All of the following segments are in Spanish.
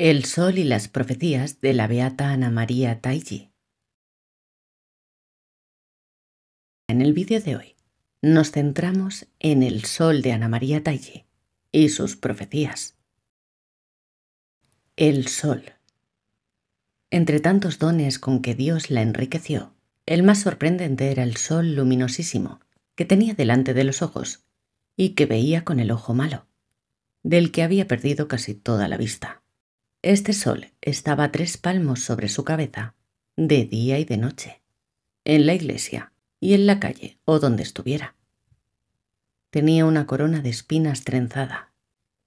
El sol y las profecías de la beata Ana María Taiji En el vídeo de hoy nos centramos en el sol de Ana María Taiji y sus profecías. El sol. Entre tantos dones con que Dios la enriqueció, el más sorprendente era el sol luminosísimo que tenía delante de los ojos y que veía con el ojo malo, del que había perdido casi toda la vista. Este sol estaba tres palmos sobre su cabeza, de día y de noche, en la iglesia y en la calle o donde estuviera. Tenía una corona de espinas trenzada,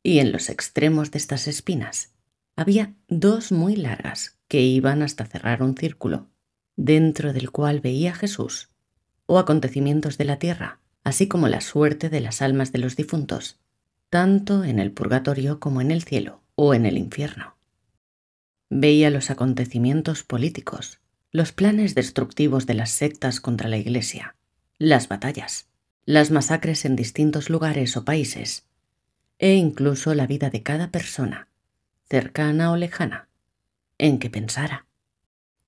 y en los extremos de estas espinas había dos muy largas que iban hasta cerrar un círculo, dentro del cual veía Jesús o acontecimientos de la tierra, así como la suerte de las almas de los difuntos, tanto en el purgatorio como en el cielo o en el infierno. Veía los acontecimientos políticos, los planes destructivos de las sectas contra la Iglesia, las batallas, las masacres en distintos lugares o países, e incluso la vida de cada persona, cercana o lejana, en que pensara.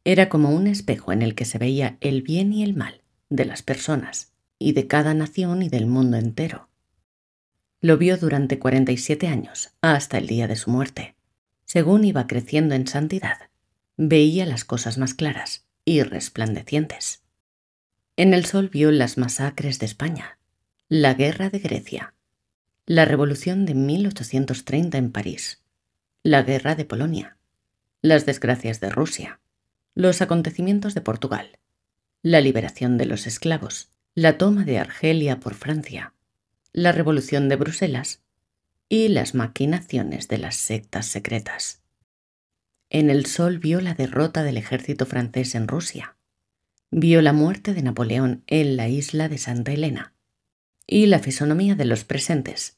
Era como un espejo en el que se veía el bien y el mal de las personas, y de cada nación y del mundo entero. Lo vio durante 47 años, hasta el día de su muerte según iba creciendo en santidad, veía las cosas más claras y resplandecientes. En el sol vio las masacres de España, la guerra de Grecia, la revolución de 1830 en París, la guerra de Polonia, las desgracias de Rusia, los acontecimientos de Portugal, la liberación de los esclavos, la toma de Argelia por Francia, la revolución de Bruselas y las maquinaciones de las sectas secretas. En el sol vio la derrota del ejército francés en Rusia, vio la muerte de Napoleón en la isla de Santa Elena y la fisonomía de los presentes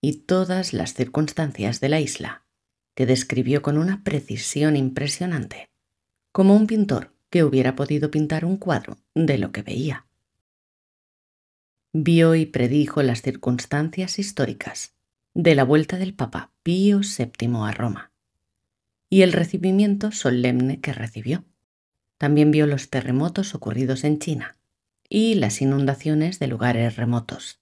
y todas las circunstancias de la isla, que describió con una precisión impresionante, como un pintor que hubiera podido pintar un cuadro de lo que veía. Vio y predijo las circunstancias históricas de la vuelta del Papa Pío VII a Roma y el recibimiento solemne que recibió. También vio los terremotos ocurridos en China y las inundaciones de lugares remotos.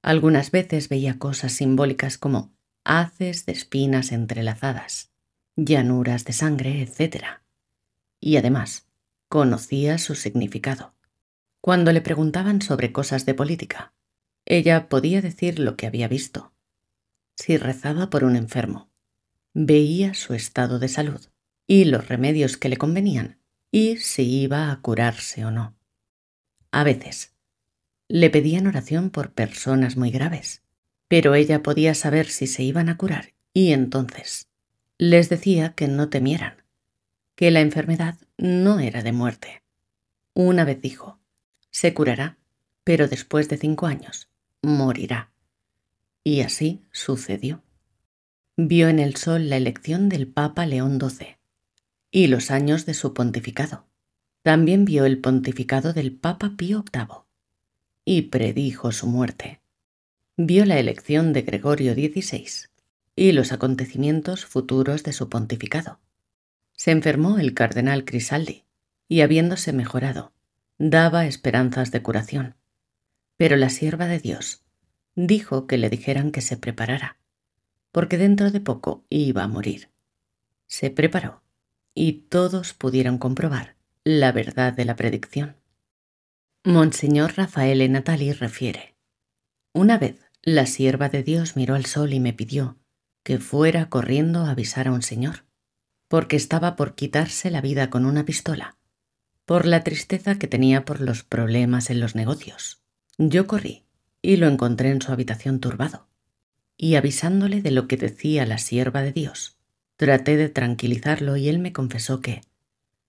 Algunas veces veía cosas simbólicas como haces de espinas entrelazadas, llanuras de sangre, etc. Y además, conocía su significado. Cuando le preguntaban sobre cosas de política, ella podía decir lo que había visto, si rezaba por un enfermo. Veía su estado de salud y los remedios que le convenían y si iba a curarse o no. A veces le pedían oración por personas muy graves, pero ella podía saber si se iban a curar y entonces les decía que no temieran, que la enfermedad no era de muerte. Una vez dijo, se curará, pero después de cinco años morirá. Y así sucedió. Vio en el sol la elección del Papa León XII y los años de su pontificado. También vio el pontificado del Papa Pío VIII y predijo su muerte. Vio la elección de Gregorio XVI y los acontecimientos futuros de su pontificado. Se enfermó el cardenal Crisaldi y habiéndose mejorado, daba esperanzas de curación. Pero la sierva de Dios dijo que le dijeran que se preparara, porque dentro de poco iba a morir. Se preparó y todos pudieron comprobar la verdad de la predicción. Monseñor Rafael e. Natali refiere, Una vez la sierva de Dios miró al sol y me pidió que fuera corriendo a avisar a un señor, porque estaba por quitarse la vida con una pistola, por la tristeza que tenía por los problemas en los negocios. Yo corrí y lo encontré en su habitación turbado, y avisándole de lo que decía la sierva de Dios. Traté de tranquilizarlo y él me confesó que,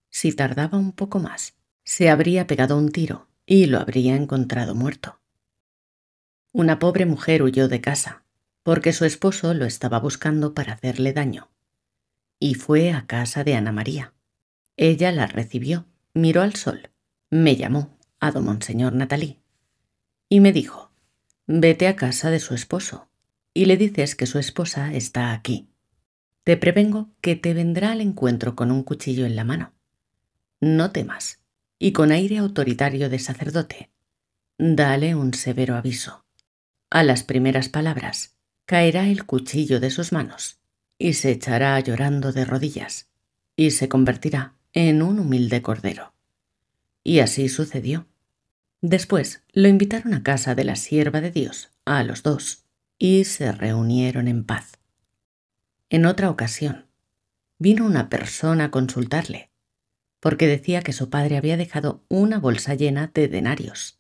si tardaba un poco más, se habría pegado un tiro y lo habría encontrado muerto. Una pobre mujer huyó de casa, porque su esposo lo estaba buscando para hacerle daño, y fue a casa de Ana María. Ella la recibió, miró al sol, me llamó a don Monseñor Natalí y me dijo Vete a casa de su esposo y le dices que su esposa está aquí. Te prevengo que te vendrá al encuentro con un cuchillo en la mano. No temas, y con aire autoritario de sacerdote, dale un severo aviso. A las primeras palabras, caerá el cuchillo de sus manos y se echará llorando de rodillas y se convertirá en un humilde cordero. Y así sucedió. Después lo invitaron a casa de la sierva de Dios, a los dos, y se reunieron en paz. En otra ocasión, vino una persona a consultarle, porque decía que su padre había dejado una bolsa llena de denarios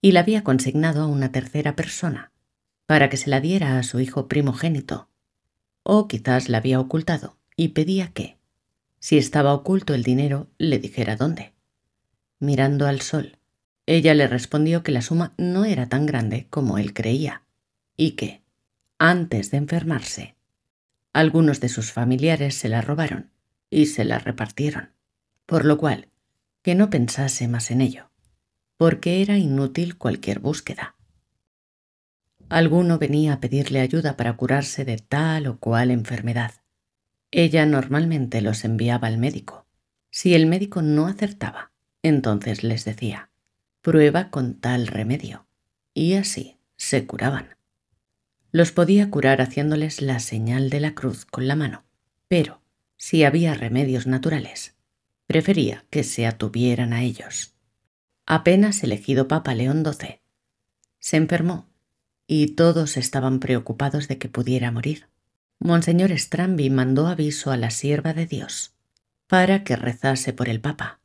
y la había consignado a una tercera persona para que se la diera a su hijo primogénito, o quizás la había ocultado y pedía que, si estaba oculto el dinero, le dijera dónde. Mirando al sol, ella le respondió que la suma no era tan grande como él creía y que, antes de enfermarse, algunos de sus familiares se la robaron y se la repartieron, por lo cual, que no pensase más en ello, porque era inútil cualquier búsqueda. Alguno venía a pedirle ayuda para curarse de tal o cual enfermedad. Ella normalmente los enviaba al médico. Si el médico no acertaba, entonces les decía, prueba con tal remedio, y así se curaban. Los podía curar haciéndoles la señal de la cruz con la mano, pero si había remedios naturales, prefería que se atuvieran a ellos. Apenas elegido Papa León XII, se enfermó y todos estaban preocupados de que pudiera morir. Monseñor Strambi mandó aviso a la sierva de Dios para que rezase por el Papa.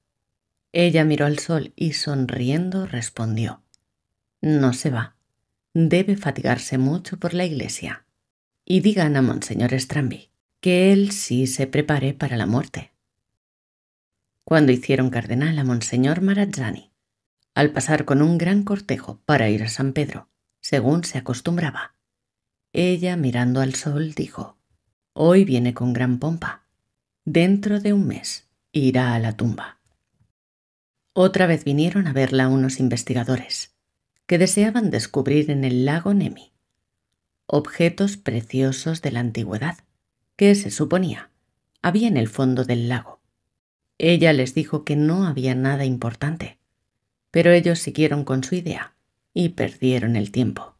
Ella miró al sol y sonriendo respondió, No se va. Debe fatigarse mucho por la iglesia. Y digan a Monseñor Strambi que él sí se prepare para la muerte. Cuando hicieron cardenal a Monseñor Marazzani, al pasar con un gran cortejo para ir a San Pedro, según se acostumbraba, ella mirando al sol dijo, Hoy viene con gran pompa. Dentro de un mes irá a la tumba otra vez vinieron a verla unos investigadores, que deseaban descubrir en el lago Nemi objetos preciosos de la antigüedad, que se suponía había en el fondo del lago. Ella les dijo que no había nada importante, pero ellos siguieron con su idea y perdieron el tiempo.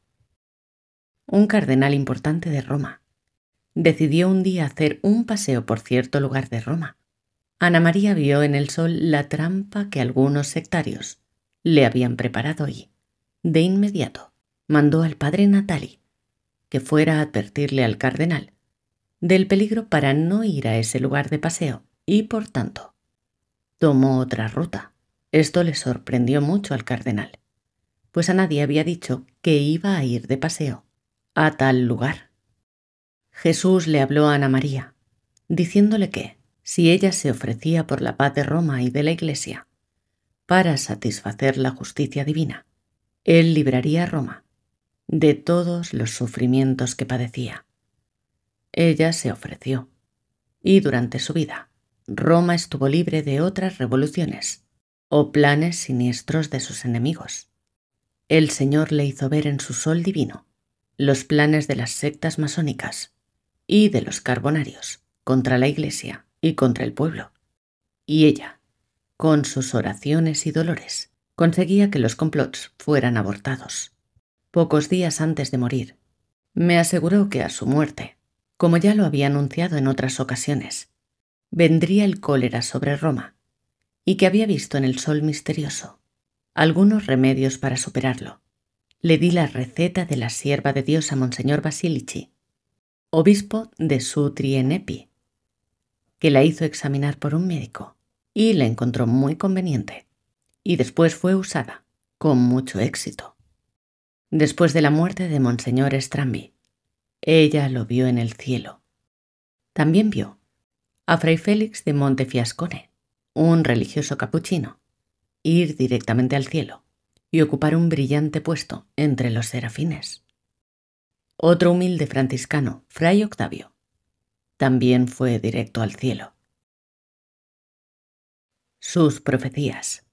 Un cardenal importante de Roma decidió un día hacer un paseo por cierto lugar de Roma Ana María vio en el sol la trampa que algunos sectarios le habían preparado y, de inmediato, mandó al padre Natali que fuera a advertirle al cardenal del peligro para no ir a ese lugar de paseo y, por tanto, tomó otra ruta. Esto le sorprendió mucho al cardenal, pues a nadie había dicho que iba a ir de paseo a tal lugar. Jesús le habló a Ana María, diciéndole que, si ella se ofrecía por la paz de Roma y de la Iglesia, para satisfacer la justicia divina. Él libraría a Roma de todos los sufrimientos que padecía. Ella se ofreció, y durante su vida, Roma estuvo libre de otras revoluciones o planes siniestros de sus enemigos. El Señor le hizo ver en su sol divino los planes de las sectas masónicas y de los carbonarios contra la Iglesia y contra el pueblo. Y ella, con sus oraciones y dolores, conseguía que los complots fueran abortados. Pocos días antes de morir, me aseguró que a su muerte, como ya lo había anunciado en otras ocasiones, vendría el cólera sobre Roma y que había visto en el sol misterioso algunos remedios para superarlo. Le di la receta de la sierva de Dios a Monseñor Basilici, obispo de Sutri en Epi, que la hizo examinar por un médico y la encontró muy conveniente, y después fue usada, con mucho éxito. Después de la muerte de Monseñor Strambi, ella lo vio en el cielo. También vio a Fray Félix de Montefiascone, un religioso capuchino, ir directamente al cielo y ocupar un brillante puesto entre los serafines. Otro humilde franciscano, Fray Octavio, también fue directo al cielo. Sus profecías.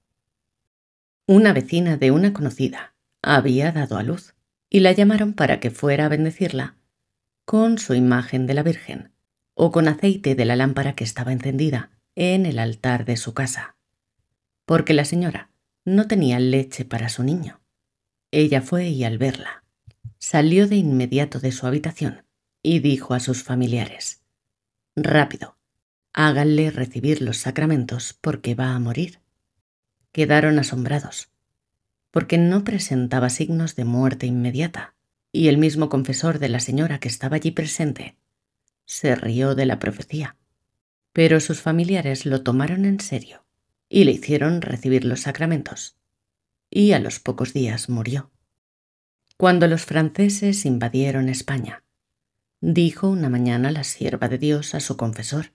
Una vecina de una conocida había dado a luz y la llamaron para que fuera a bendecirla con su imagen de la Virgen o con aceite de la lámpara que estaba encendida en el altar de su casa, porque la señora no tenía leche para su niño. Ella fue y al verla, salió de inmediato de su habitación y dijo a sus familiares, Rápido. Háganle recibir los sacramentos porque va a morir. Quedaron asombrados, porque no presentaba signos de muerte inmediata, y el mismo confesor de la señora que estaba allí presente se rió de la profecía. Pero sus familiares lo tomaron en serio y le hicieron recibir los sacramentos. Y a los pocos días murió. Cuando los franceses invadieron España, dijo una mañana la sierva de Dios a su confesor,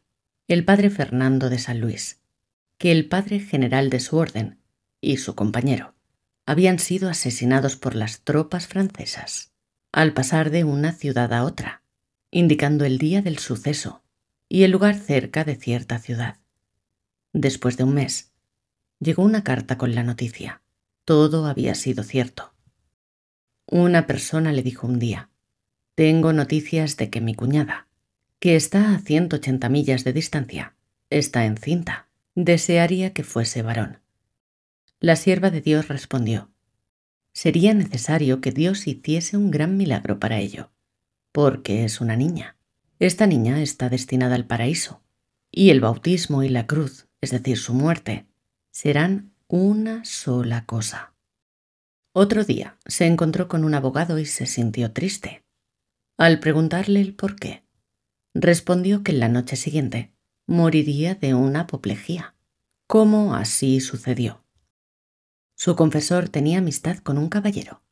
el padre Fernando de San Luis, que el padre general de su orden y su compañero habían sido asesinados por las tropas francesas al pasar de una ciudad a otra, indicando el día del suceso y el lugar cerca de cierta ciudad. Después de un mes, llegó una carta con la noticia. Todo había sido cierto. Una persona le dijo un día, tengo noticias de que mi cuñada, que está a 180 millas de distancia, está encinta. Desearía que fuese varón. La sierva de Dios respondió, Sería necesario que Dios hiciese un gran milagro para ello, porque es una niña. Esta niña está destinada al paraíso, y el bautismo y la cruz, es decir, su muerte, serán una sola cosa. Otro día se encontró con un abogado y se sintió triste. Al preguntarle el por qué, respondió que en la noche siguiente moriría de una apoplejía, ¿Cómo así sucedió. Su confesor tenía amistad con un caballero,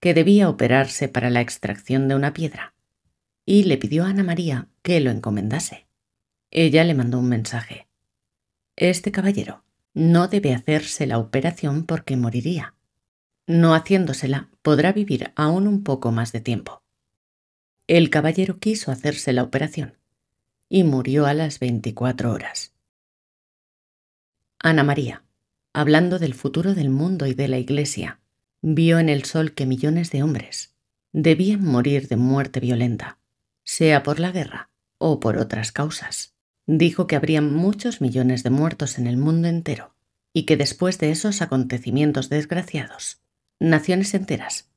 que debía operarse para la extracción de una piedra, y le pidió a Ana María que lo encomendase. Ella le mandó un mensaje. Este caballero no debe hacerse la operación porque moriría. No haciéndosela podrá vivir aún un poco más de tiempo. El caballero quiso hacerse la operación y murió a las 24 horas. Ana María, hablando del futuro del mundo y de la Iglesia, vio en el sol que millones de hombres debían morir de muerte violenta, sea por la guerra o por otras causas. Dijo que habrían muchos millones de muertos en el mundo entero y que después de esos acontecimientos desgraciados, naciones enteras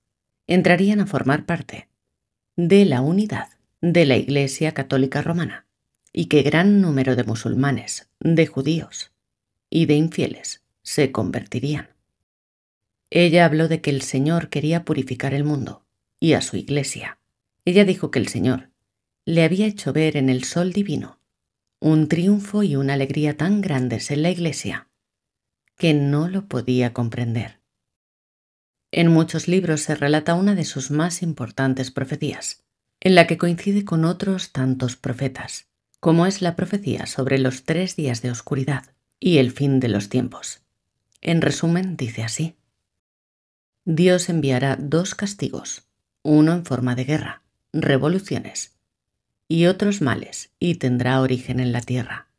entrarían a formar parte de la unidad de la Iglesia Católica Romana y que gran número de musulmanes, de judíos y de infieles se convertirían. Ella habló de que el Señor quería purificar el mundo y a su Iglesia. Ella dijo que el Señor le había hecho ver en el sol divino un triunfo y una alegría tan grandes en la Iglesia que no lo podía comprender. En muchos libros se relata una de sus más importantes profecías, en la que coincide con otros tantos profetas, como es la profecía sobre los tres días de oscuridad y el fin de los tiempos. En resumen, dice así. Dios enviará dos castigos, uno en forma de guerra, revoluciones, y otros males, y tendrá origen en la tierra.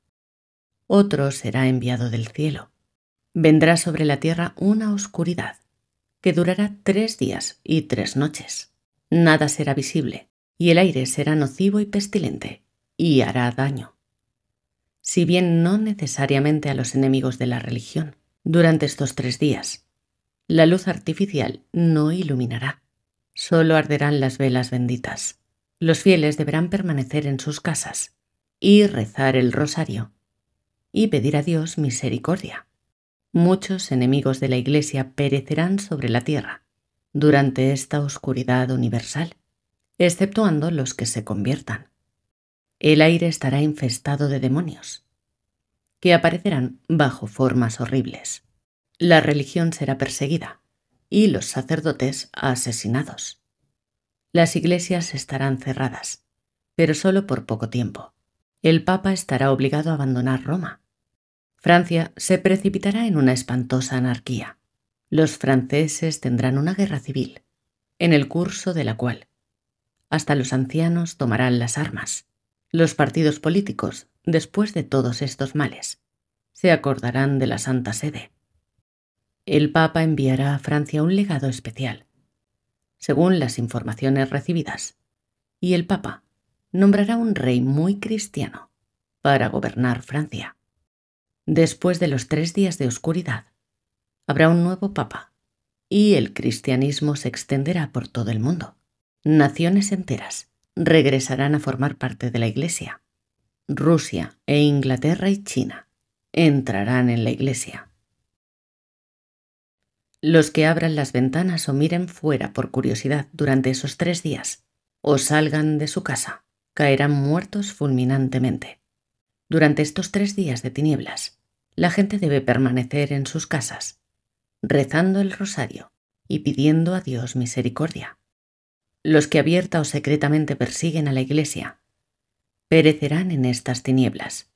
Otro será enviado del cielo. Vendrá sobre la tierra una oscuridad, durará tres días y tres noches. Nada será visible, y el aire será nocivo y pestilente, y hará daño. Si bien no necesariamente a los enemigos de la religión, durante estos tres días, la luz artificial no iluminará, solo arderán las velas benditas. Los fieles deberán permanecer en sus casas y rezar el rosario y pedir a Dios misericordia muchos enemigos de la Iglesia perecerán sobre la tierra durante esta oscuridad universal, exceptuando los que se conviertan. El aire estará infestado de demonios, que aparecerán bajo formas horribles. La religión será perseguida y los sacerdotes asesinados. Las iglesias estarán cerradas, pero solo por poco tiempo. El Papa estará obligado a abandonar Roma Francia se precipitará en una espantosa anarquía. Los franceses tendrán una guerra civil, en el curso de la cual hasta los ancianos tomarán las armas. Los partidos políticos, después de todos estos males, se acordarán de la Santa Sede. El Papa enviará a Francia un legado especial, según las informaciones recibidas, y el Papa nombrará un rey muy cristiano para gobernar Francia. Después de los tres días de oscuridad, habrá un nuevo papa y el cristianismo se extenderá por todo el mundo. Naciones enteras regresarán a formar parte de la Iglesia. Rusia e Inglaterra y China entrarán en la Iglesia. Los que abran las ventanas o miren fuera por curiosidad durante esos tres días o salgan de su casa caerán muertos fulminantemente. Durante estos tres días de tinieblas, la gente debe permanecer en sus casas, rezando el rosario y pidiendo a Dios misericordia. Los que abierta o secretamente persiguen a la Iglesia perecerán en estas tinieblas.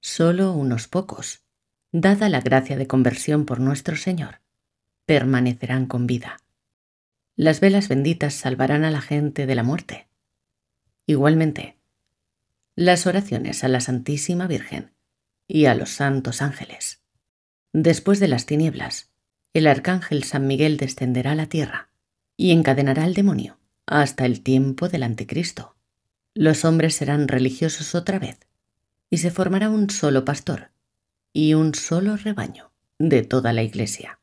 Solo unos pocos, dada la gracia de conversión por nuestro Señor, permanecerán con vida. Las velas benditas salvarán a la gente de la muerte. Igualmente, las oraciones a la Santísima Virgen y a los santos ángeles. Después de las tinieblas, el arcángel San Miguel descenderá a la tierra y encadenará al demonio hasta el tiempo del anticristo. Los hombres serán religiosos otra vez y se formará un solo pastor y un solo rebaño de toda la iglesia.